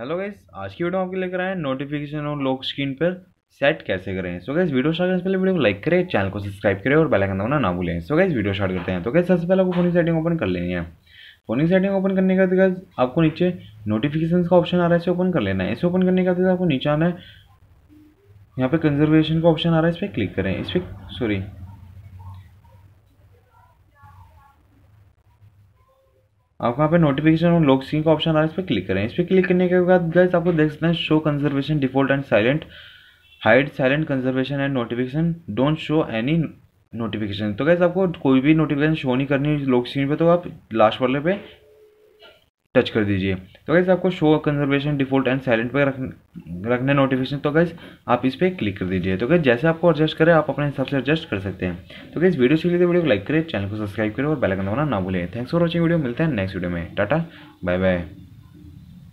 hello guys आज की video आपके लेकर आए हैं नोटिफिकेशन और लॉक स्क्रीन पर सेट कैसे करें सो गाइस वीडियो स्टार्ट करने से पहले वीडियो को लाइक करें चैनल को सब्सक्राइब करें और बेल आइकन दबाना ना भूलें सो गाइस वीडियो स्टार्ट करते हैं तो गाइस सबसे पहले आपको फोन की सेटिंग ओपन कर लेनी है फोन की सेटिंग ओपन करने के बाद आपको नीचे नोटिफिकेशन का ऑप्शन आ रहा है इसे ओपन कर लेना है इसे ओपन करने के बाद आपको नीचे आना है यहाँ पर कंजर्वेशन का ऑप्शन आ रहा है इस पर क्लिक करें इस पर सॉरी आपको यहाँ पे नोटिफिकेशन और लॉक स्क्रीन का ऑप्शन आ रहा है इस पर क्लिक करें इस पर क्लिक करने के बाद गैस आपको देख सकते हैं show conversation default and silent hide silent conversation and notification don't show any notification तो गैस आपको कोई भी नोटिफिकेशन शो नहीं करनी लॉक स्क्रीन पे तो आप लास्ट वाले पे टच कर दीजिए तो गैस आपको show conversation default and silent पर रखना नोटिफिकेशन तो गैस आप इस पर क्लिक कर दीजिए तो गैस जैसे आपको एडजस्ट करें आप अपने हिसाब से एडजस्ट कर सकते हैं तो गैस वीडियो सीख लीजिए वीडियो को लाइक करें चैनल को सब्सक्राइब करें और बैलकन होना ना भूलें थैंक्स फॉर वॉचिंग वीडियो मिलते हैं नेक्स्ट वीडियो में टाटा बाय बाय